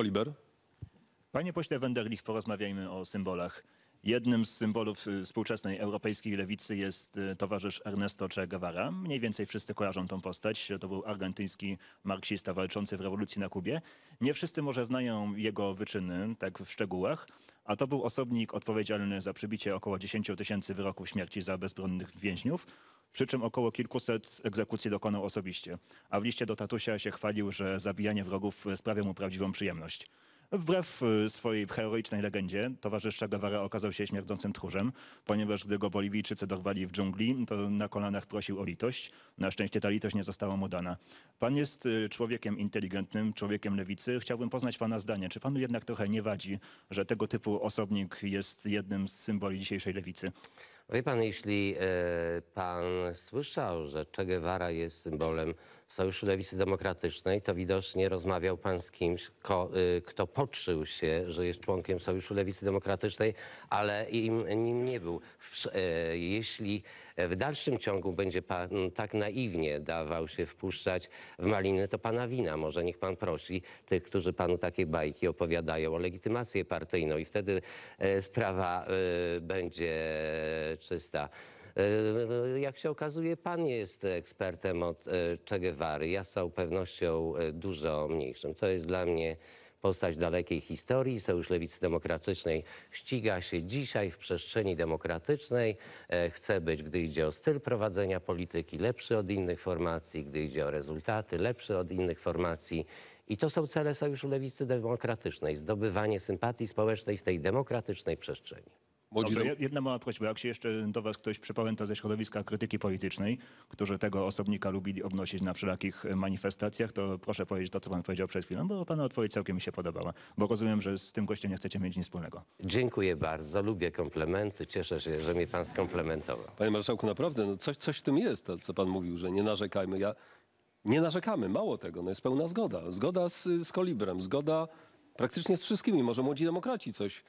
Koliber. Panie pośle Wenderlich, porozmawiajmy o symbolach. Jednym z symbolów y, współczesnej europejskiej lewicy jest y, towarzysz Ernesto Che Guevara. Mniej więcej wszyscy kojarzą tą postać. To był argentyński marksista walczący w rewolucji na Kubie. Nie wszyscy może znają jego wyczyny, tak w szczegółach, a to był osobnik odpowiedzialny za przybicie około 10 tysięcy wyroków śmierci za bezbronnych więźniów przy czym około kilkuset egzekucji dokonał osobiście, a w liście do tatusia się chwalił, że zabijanie wrogów sprawia mu prawdziwą przyjemność. Wbrew y, swojej heroicznej legendzie, towarzysz Guevara okazał się śmierdzącym tchórzem, ponieważ gdy go Boliwijczycy dorwali w dżungli, to na kolanach prosił o litość. Na szczęście ta litość nie została mu dana. Pan jest y, człowiekiem inteligentnym, człowiekiem lewicy. Chciałbym poznać pana zdanie. Czy panu jednak trochę nie wadzi, że tego typu osobnik jest jednym z symboli dzisiejszej lewicy? Wie pan, jeśli e, pan słyszał, że Che Guevara jest symbolem Sojuszu Lewicy Demokratycznej, to widocznie rozmawiał pan z kimś, ko, y, kto podszył się, że jest członkiem Sojuszu Lewicy Demokratycznej, ale im, nim nie był. Y, jeśli w dalszym ciągu będzie pan tak naiwnie dawał się wpuszczać w maliny, to pana wina. Może niech pan prosi tych, którzy panu takie bajki opowiadają o legitymację partyjną i wtedy y, sprawa e, będzie czysta. E, jak się okazuje, pan jest ekspertem od e, Che Guevary. Ja z całą pewnością e, dużo mniejszym. To jest dla mnie postać dalekiej historii. Sojusz Lewicy Demokratycznej ściga się dzisiaj w przestrzeni demokratycznej. Chce być, gdy idzie o styl prowadzenia polityki, lepszy od innych formacji, gdy idzie o rezultaty, lepszy od innych formacji. I to są cele Sojuszu Lewicy Demokratycznej, zdobywanie sympatii społecznej w tej demokratycznej przestrzeni. Młodzi... Dobrze, jedna mała prośba. Jak się jeszcze do was ktoś przepamięta ze środowiska krytyki politycznej, którzy tego osobnika lubili obnosić na wszelakich e, manifestacjach, to proszę powiedzieć to, co pan powiedział przed chwilą, bo pana odpowiedź całkiem mi się podobała. Bo rozumiem, że z tym gościem nie chcecie mieć nic wspólnego. Dziękuję bardzo. Lubię komplementy. Cieszę się, że mnie pan skomplementował. Panie marszałku, naprawdę, no coś, coś w tym jest, to, co pan mówił, że nie narzekajmy. Ja nie narzekamy, mało tego, no jest pełna zgoda. Zgoda z, z Kolibrem, zgoda praktycznie z wszystkimi. Może młodzi demokraci coś